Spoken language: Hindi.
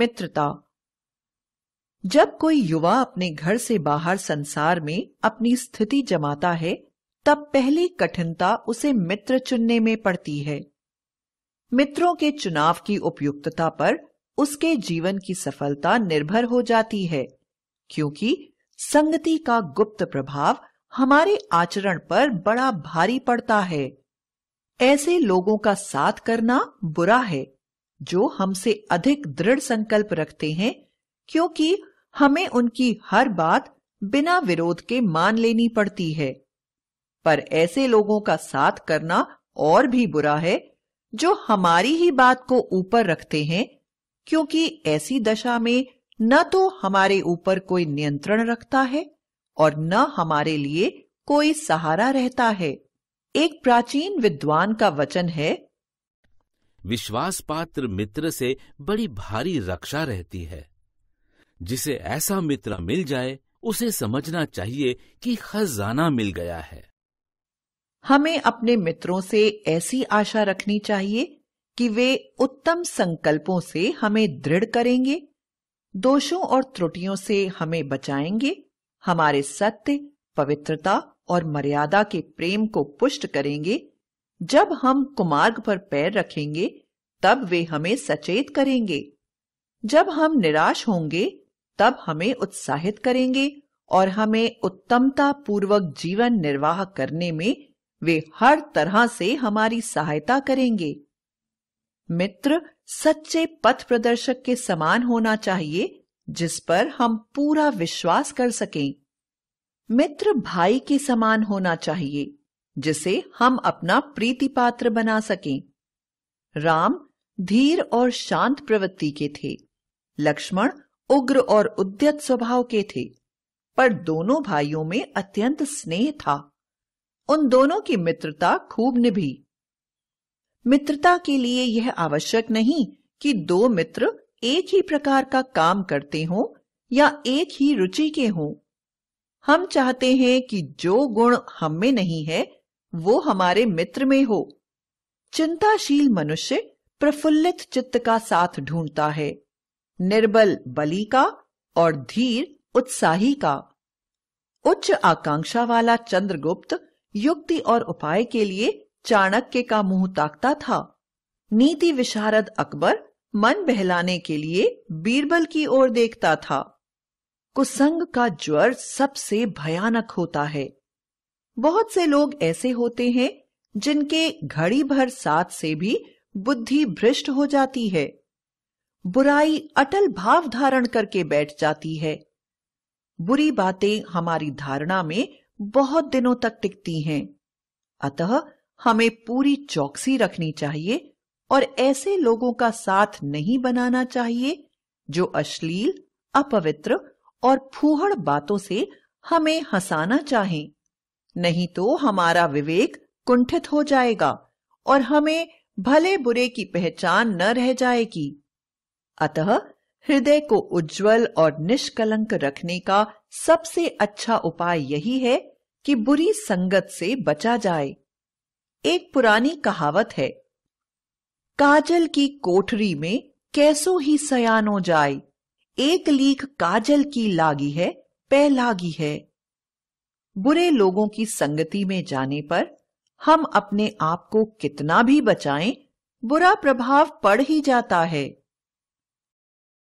मित्रता जब कोई युवा अपने घर से बाहर संसार में अपनी स्थिति जमाता है तब पहली कठिनता उसे मित्र चुनने में पड़ती है मित्रों के चुनाव की उपयुक्तता पर उसके जीवन की सफलता निर्भर हो जाती है क्योंकि संगति का गुप्त प्रभाव हमारे आचरण पर बड़ा भारी पड़ता है ऐसे लोगों का साथ करना बुरा है जो हमसे अधिक दृढ़ संकल्प रखते हैं क्योंकि हमें उनकी हर बात बिना विरोध के मान लेनी पड़ती है पर ऐसे लोगों का साथ करना और भी बुरा है जो हमारी ही बात को ऊपर रखते हैं क्योंकि ऐसी दशा में न तो हमारे ऊपर कोई नियंत्रण रखता है और न हमारे लिए कोई सहारा रहता है एक प्राचीन विद्वान का वचन है विश्वास पात्र मित्र से बड़ी भारी रक्षा रहती है जिसे ऐसा मित्र मिल जाए उसे समझना चाहिए कि खजाना मिल गया है हमें अपने मित्रों से ऐसी आशा रखनी चाहिए कि वे उत्तम संकल्पों से हमें दृढ़ करेंगे दोषों और त्रुटियों से हमें बचाएंगे हमारे सत्य पवित्रता और मर्यादा के प्रेम को पुष्ट करेंगे जब हम कुमार्ग पर पैर रखेंगे तब वे हमें सचेत करेंगे जब हम निराश होंगे तब हमें उत्साहित करेंगे और हमें उत्तमता पूर्वक जीवन निर्वाह करने में वे हर तरह से हमारी सहायता करेंगे मित्र सच्चे पथ प्रदर्शक के समान होना चाहिए जिस पर हम पूरा विश्वास कर सकें मित्र भाई के समान होना चाहिए जिसे हम अपना प्रीति पात्र बना सकें राम धीर और शांत प्रवृत्ति के थे लक्ष्मण उग्र और उद्यत स्वभाव के थे पर दोनों भाइयों में अत्यंत स्नेह था उन दोनों की मित्रता खूब निभी मित्रता के लिए यह आवश्यक नहीं कि दो मित्र एक ही प्रकार का काम करते हों या एक ही रुचि के हों हम चाहते हैं कि जो गुण हम में नहीं है वो हमारे मित्र में हो चिंताशील मनुष्य प्रफुल्लित चित्त का साथ ढूंढता है निर्बल बली का और धीर उत्साही का उच्च आकांक्षा वाला चंद्रगुप्त युक्ति और उपाय के लिए चाणक्य का मुंह ताकता था नीति विशारद अकबर मन बहलाने के लिए बीरबल की ओर देखता था कुसंग का ज्वर सबसे भयानक होता है बहुत से लोग ऐसे होते हैं जिनके घड़ी भर साथ से भी बुद्धि भ्रष्ट हो जाती है बुराई अटल भाव धारण करके बैठ जाती है बुरी बातें हमारी धारणा में बहुत दिनों तक टिकती हैं अतः हमें पूरी चौकसी रखनी चाहिए और ऐसे लोगों का साथ नहीं बनाना चाहिए जो अश्लील अपवित्र और फूहड़ बातों से हमें हंसाना चाहें नहीं तो हमारा विवेक कुंठित हो जाएगा और हमें भले बुरे की पहचान न रह जाएगी अतः हृदय को उज्जवल और निष्कलंक रखने का सबसे अच्छा उपाय यही है कि बुरी संगत से बचा जाए एक पुरानी कहावत है काजल की कोठरी में कैसो ही सयानो जाए एक लीक काजल की लागी है पहलागी है बुरे लोगों की संगति में जाने पर हम अपने आप को कितना भी बचाएं बुरा प्रभाव पड़ ही जाता है